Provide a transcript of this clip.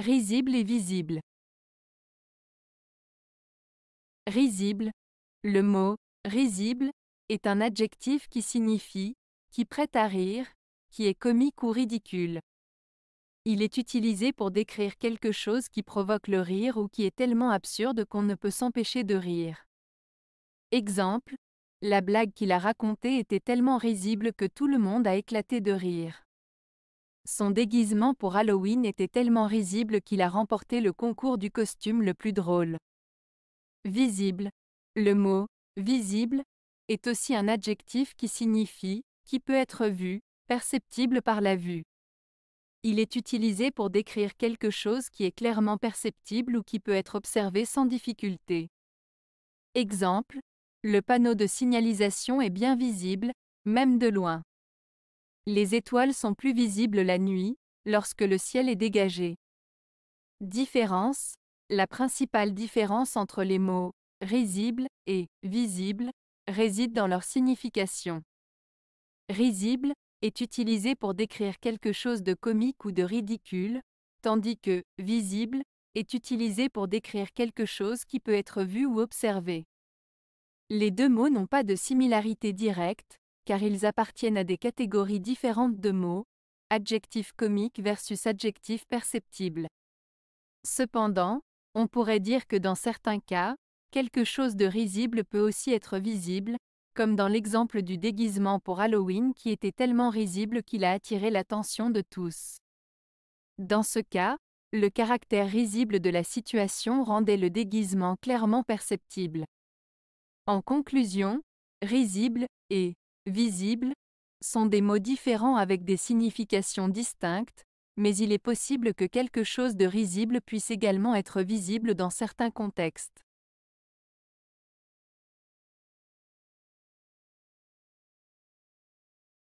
Risible et visible. Risible. Le mot risible est un adjectif qui signifie qui prête à rire, qui est comique ou ridicule. Il est utilisé pour décrire quelque chose qui provoque le rire ou qui est tellement absurde qu'on ne peut s'empêcher de rire. Exemple, la blague qu'il a racontée était tellement risible que tout le monde a éclaté de rire. Son déguisement pour Halloween était tellement risible qu'il a remporté le concours du costume le plus drôle. Visible. Le mot visible est aussi un adjectif qui signifie qui peut être vu, perceptible par la vue. Il est utilisé pour décrire quelque chose qui est clairement perceptible ou qui peut être observé sans difficulté. Exemple, le panneau de signalisation est bien visible, même de loin. Les étoiles sont plus visibles la nuit, lorsque le ciel est dégagé. Différence La principale différence entre les mots risible et visible réside dans leur signification. Risible est utilisé pour décrire quelque chose de comique ou de ridicule, tandis que visible est utilisé pour décrire quelque chose qui peut être vu ou observé. Les deux mots n'ont pas de similarité directe, car ils appartiennent à des catégories différentes de mots, adjectif comique versus adjectif perceptible. Cependant, on pourrait dire que dans certains cas, quelque chose de risible peut aussi être visible, comme dans l'exemple du déguisement pour Halloween qui était tellement risible qu'il a attiré l'attention de tous. Dans ce cas, le caractère risible de la situation rendait le déguisement clairement perceptible. En conclusion, risible et visibles, sont des mots différents avec des significations distinctes, mais il est possible que quelque chose de risible puisse également être visible dans certains contextes.